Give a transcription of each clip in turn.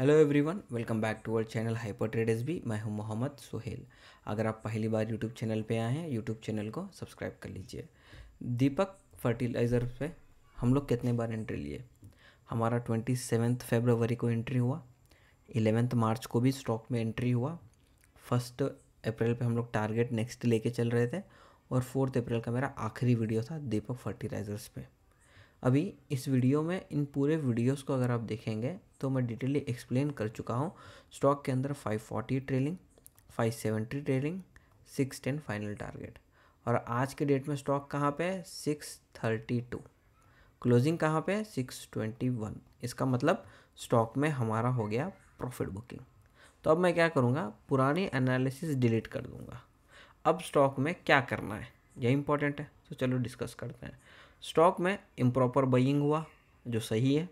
hello everyone welcome back to our channel hyper trade S B मैं हूं मोहम्मद सोहेल अगर आप पहली बार यूट्यूब चैनल पे आए हैं यूट्यूब चैनल को सब्सक्राइब कर लीजिए दीपक फर्टिलाइज़र पे हम लोग कितने बार एंट्री लिए हमारा ट्वेंटी सेवन्थ फेबरवरी को एंट्री हुआ इलेवेंथ मार्च को भी स्टॉक में एंट्री हुआ फर्स्ट अप्रैल पर हम लोग टारगेट नेक्स्ट लेके चल रहे थे और फोर्थ अप्रैल का मेरा आखिरी वीडियो था दीपक फर्टिलाइज़र्स पे अभी इस वीडियो में इन पूरे वीडियोस को अगर आप देखेंगे तो मैं डिटेली एक्सप्लेन कर चुका हूँ स्टॉक के अंदर 540 ट्रेलिंग 570 ट्रेलिंग 610 फाइनल टारगेट और आज के डेट में स्टॉक कहाँ पे है 632 क्लोजिंग कहाँ पे है 621 इसका मतलब स्टॉक में हमारा हो गया प्रॉफिट बुकिंग तो अब मैं क्या करूँगा पुरानी एनालिसिस डिलीट कर दूँगा अब स्टॉक में क्या करना है यह इम्पॉर्टेंट है तो चलो डिस्कस करते हैं स्टॉक में इम्प्रॉपर बइंग हुआ जो सही है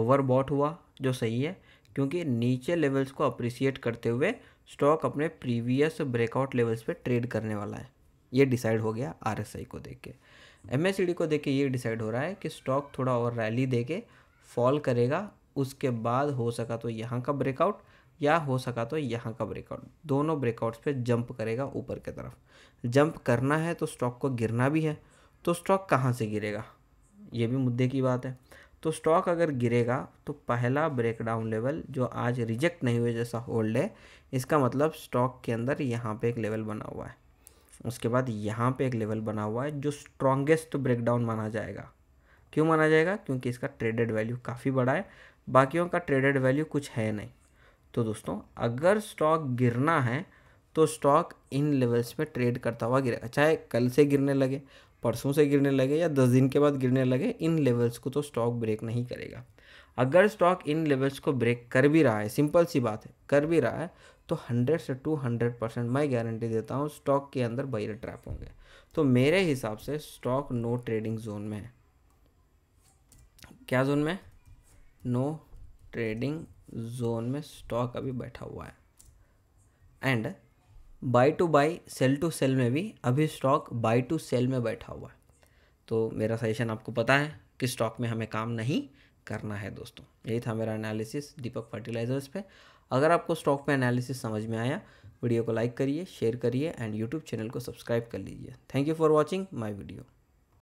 ओवर बॉट हुआ जो सही है क्योंकि नीचे लेवल्स को अप्रिसिएट करते हुए स्टॉक अपने प्रीवियस ब्रेकआउट लेवल्स पे ट्रेड करने वाला है ये डिसाइड हो गया आर को देख के एम को देख के ये डिसाइड हो रहा है कि स्टॉक थोड़ा और रैली दे के फॉल करेगा उसके बाद हो सका तो यहाँ का ब्रेकआउट या हो सका तो यहाँ का ब्रेकआउट दोनों ब्रेकआउट्स पे जंप करेगा ऊपर की तरफ जंप करना है तो स्टॉक को गिरना भी है तो स्टॉक कहाँ से गिरेगा ये भी मुद्दे की बात है तो स्टॉक अगर गिरेगा तो पहला ब्रेकडाउन लेवल जो आज रिजेक्ट नहीं हुए जैसा होल्ड है इसका मतलब स्टॉक के अंदर यहाँ पे एक लेवल बना हुआ है उसके बाद यहाँ पे एक लेवल बना हुआ है जो स्ट्रॉन्गेस्ट ब्रेकडाउन माना जाएगा क्यों माना जाएगा क्योंकि इसका ट्रेडेड वैल्यू काफ़ी बड़ा है बाकियों का ट्रेडेड वैल्यू कुछ है नहीं तो दोस्तों अगर स्टॉक गिरना है तो स्टॉक इन लेवल्स में ट्रेड करता हुआ गिरेगा चाहे कल से गिरने लगे परसों से गिरने लगे या दस दिन के बाद गिरने लगे इन लेवल्स को तो स्टॉक ब्रेक नहीं करेगा अगर स्टॉक इन लेवल्स को ब्रेक कर भी रहा है सिंपल सी बात है कर भी रहा है तो 100 से 200 परसेंट मैं गारंटी देता हूँ स्टॉक के अंदर बायर ट्रैप होंगे तो मेरे हिसाब से स्टॉक नो ट्रेडिंग जोन में है क्या जोन में नो ट्रेडिंग जोन में स्टॉक अभी बैठा हुआ है and buy to buy sell to sell में भी अभी स्टॉक बाई टू सेल में बैठा हुआ है तो मेरा सजेशन आपको पता है कि स्टॉक में हमें काम नहीं करना है दोस्तों यही था मेरा एनालिसिस दीपक फर्टिलाइजर्स पे अगर आपको स्टॉक पे एनालिसिस समझ में आया वीडियो को लाइक करिए शेयर करिए एंड यूट्यूब चैनल को सब्सक्राइब कर लीजिए thank you for watching my video